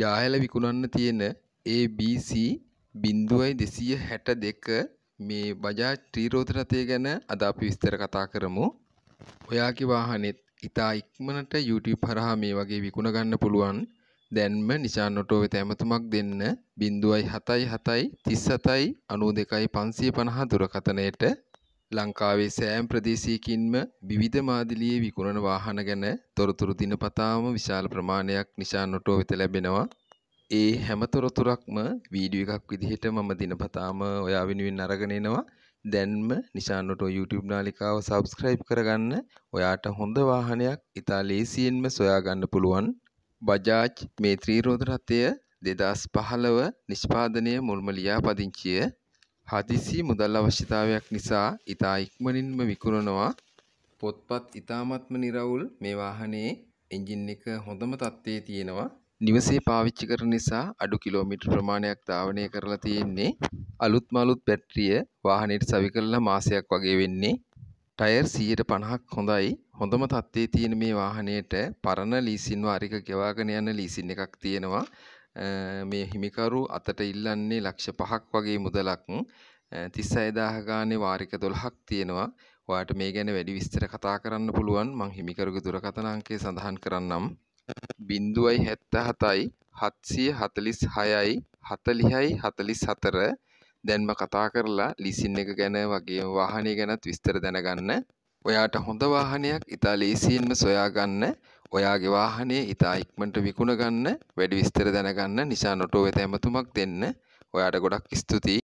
ජාහල විකුණන්න තියෙන ABC බින්දුවයි දෙසීය හැට දෙක මේ බජා ත්‍රීරෝධරතය ගැන අද අපි විස්තර කතා කරමු. ඔයාගේ වාහනෙත් ඉතා ඉක්මනට YouTube හරහා මේ වගේ විකුණ ගන්න පුළුවන්. දැන්ම නිශාන් ඔටෝ වෙත ඇමතුමක් දෙන්න බින්දුවයි හතයි හතයි තිස් හතයි අනූ දෙකයි පන්සිය පණහා දුරකතනයට ලංකාවේ සෑම් ප්‍රදේශයකින්ම විවිධ මාදිලියේ විකුණන වාහන ගැන තොරතුරු දිනපතාම විශාල ප්‍රමාණයක් නිසා නොටෝ වෙත ලැබෙනවා. ඒ හැම තොරතුරක්ම වීඩියෝ එකක් විදිහට මම දිනපතාම ඔයා වෙනුවෙන් අරගෙන එනවා. දැන්ම නිශාන් නොටෝ YouTube නාලිකාව subscribe කරගන්න. ඔයාට හොඳ වාහනයක් ඉතා ලේසියෙන්ම සොයා ගන්න පුළුවන්. බජාජ් මේ ත්‍රිරෝද රථය 2015 නිෂ්පාදනය මුල්ම ලියාපදිංචිය හදිසි මුදල් අවශ්‍යතාවයක් නිසා ඉතා ඉක්මනින්ම විකුණනවා පොත්පත් ඉතාමත්ම නිරවුල් මේ වාහනේ එන්ජින් එක හොඳම තත්ත්වයේ තියෙනවා නිවසේ පාවිච්චි කරන නිසා අඩු කිලෝමීටර් ප්‍රමාණයක් ධාවනය කරලා තියෙන්නේ අලුත් මලුත් බැටරිය වාහනයට සවි කරලා මාසයක් වගේ වෙන්නේ ටයර් 150ක් හොඳයි හොඳම තත්ත්වයේ තියෙන මේ වාහනයට පරණ ලීසින්ව අරික ගෙවාගෙන යන ලීසින් එකක් තියෙනවා මේ හිමිකරු අතට ඉල්ලන්නේ ලක්ෂ පහක් වගේ මුදලක් තිස් අයදාහ ගානේ වාරික දොළහක් තියෙනවා ඔයාට මේ ගැන වැඩි විස්තර කතා කරන්න පුළුවන් මං හිමිකරුගේ දුරකථන අංකය සඳහන් කරන්නම් බින්දුවයි හැත්ත හතයි හත්සිය හතලිස් හයයි හතලිහයි හතලිස් හතර දැන්ම කතා කරලා ලිසින් එක ගැන වගේ වාහනය ගැනත් විස්තර දැනගන්න ඔයාට හොඳ වාහනයක් ඉතා ලේසියෙන්ම සොයාගන්න ඔයාගේ වාහනේ ඉතා ඉක්මනට විකුණ ගන්න වැඩි විස්තර දැනගන්න නිසා නොටුව වෙත ඇමතුමක් දෙන්න. ඔයාට ගොඩක් ස්තුතියි.